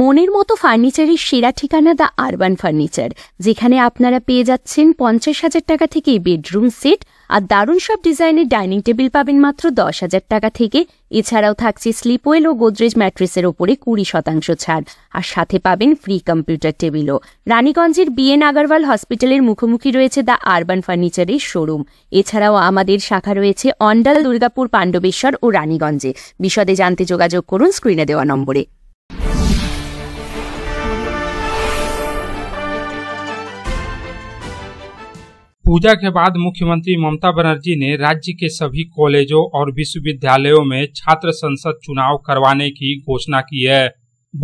মনের মতো ফার্নিচারের সেরা ঠিকানা দ্য আরবান ফার্নিচার যেখানে আপনারা পেয়ে যাচ্ছেন পঞ্চাশ হাজার টাকা থেকে বেডরুম সেট আর দারুণ সব ডিজাইনের ডাইনিং টেবিল পাবেন মাত্র দশ হাজার টাকা থেকে এছাড়াও থাকছে স্লিপওয়েল ও গোদরেজ ম্যাট্রেসের ওপরে কুড়ি শতাংশ ছাড় আর সাথে পাবেন ফ্রি কম্পিউটার টেবিলও রানীগঞ্জের বিএন আগারওয়াল হসপিটালের মুখোমুখি রয়েছে দ্য আরবান ফার্নিচারের শোরুম এছাড়াও আমাদের শাখা রয়েছে অন্ডাল দুর্গাপুর পাণ্ডবেশ্বর ও রানীগঞ্জে বিশদে জানতে যোগাযোগ করুন স্ক্রিনে দেওয়া নম্বরে पूजा के बाद मुख्यमंत्री ममता बनर्जी ने राज्य के सभी कॉलेजों और विश्वविद्यालयों में छात्र संसद चुनाव करवाने की घोषणा की है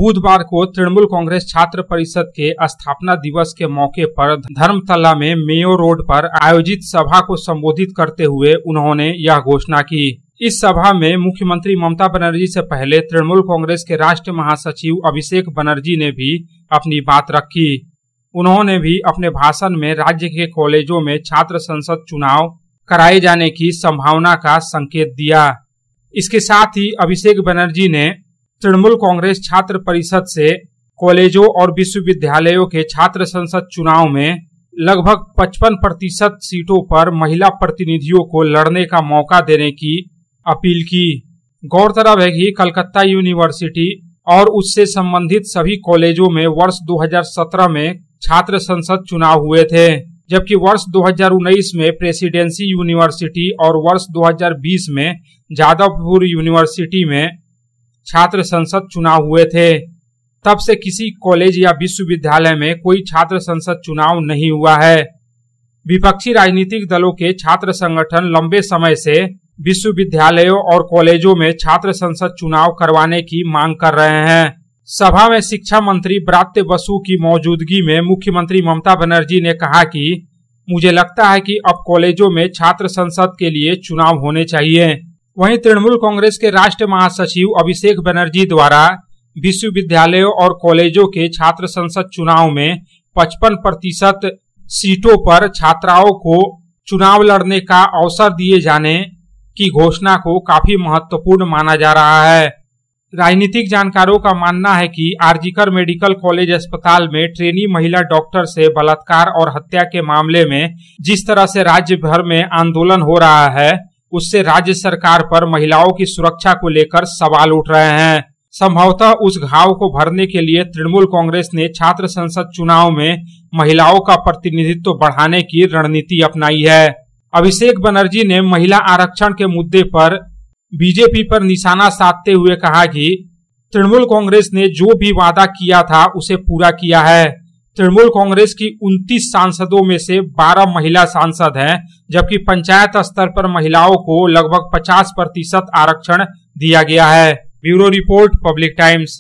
बुधवार को तृणमूल कांग्रेस छात्र परिषद के स्थापना दिवस के मौके पर धर्मतला में मेयो रोड पर आयोजित सभा को संबोधित करते हुए उन्होंने यह घोषणा की इस सभा में मुख्यमंत्री ममता बनर्जी से पहले तृणमूल कांग्रेस के राष्ट्रीय महासचिव अभिषेक बनर्जी ने भी अपनी बात रखी उन्होंने भी अपने भाषण में राज्य के कॉलेजों में छात्र संसद चुनाव कराए जाने की संभावना का संकेत दिया इसके साथ ही अभिषेक बनर्जी ने तृणमूल कांग्रेस छात्र परिषद से कॉलेजों और विश्वविद्यालयों के छात्र संसद चुनाव में लगभग 55 प्रतिशत सीटों पर महिला प्रतिनिधियों को लड़ने का मौका देने की अपील की गौरतलब है कि कलकत्ता यूनिवर्सिटी और उससे संबंधित सभी कॉलेजों में वर्ष 2017 में छात्र संसद चुनाव हुए थे जबकि वर्ष 2019 में प्रेसिडेंसी यूनिवर्सिटी और वर्ष 2020 में जादवपुर यूनिवर्सिटी में छात्र संसद चुनाव हुए थे तब से किसी कॉलेज या विश्वविद्यालय में कोई छात्र संसद चुनाव नहीं हुआ है विपक्षी राजनीतिक दलों के छात्र संगठन लंबे समय से विश्वविद्यालयों और कॉलेजों में छात्र संसद चुनाव करवाने की मांग कर रहे हैं सभा में शिक्षा मंत्री ब्रात्य बसु की मौजूदगी में मुख्यमंत्री ममता बनर्जी ने कहा कि मुझे लगता है कि अब कॉलेजों में छात्र संसद के लिए चुनाव होने चाहिए वहीं तृणमूल कांग्रेस के राष्ट्रीय महासचिव अभिषेक बनर्जी द्वारा विश्वविद्यालयों और कॉलेजों के छात्र संसद चुनाव में 55 प्रतिशत सीटों पर छात्राओं को चुनाव लड़ने का अवसर दिए जाने की घोषणा को काफी महत्वपूर्ण माना जा रहा है राजनीतिक जानकारों का मानना है कि आरजीकर मेडिकल कॉलेज अस्पताल में ट्रेनी महिला डॉक्टर से बलात्कार और हत्या के मामले में जिस तरह से राज्य भर में आंदोलन हो रहा है उससे राज्य सरकार पर महिलाओं की सुरक्षा को लेकर सवाल उठ रहे हैं संभवतः उस घाव को भरने के लिए तृणमूल कांग्रेस ने छात्र संसद चुनाव में महिलाओं का प्रतिनिधित्व बढ़ाने की रणनीति अपनाई है अभिषेक बनर्जी ने महिला आरक्षण के मुद्दे पर बीजेपी पर निशाना साधते हुए कहा कि तृणमूल कांग्रेस ने जो भी वादा किया था उसे पूरा किया है तृणमूल कांग्रेस की 29 सांसदों में से 12 महिला सांसद हैं जबकि पंचायत स्तर पर महिलाओं को लगभग 50 प्रतिशत आरक्षण दिया गया है ब्यूरो रिपोर्ट पब्लिक टाइम्स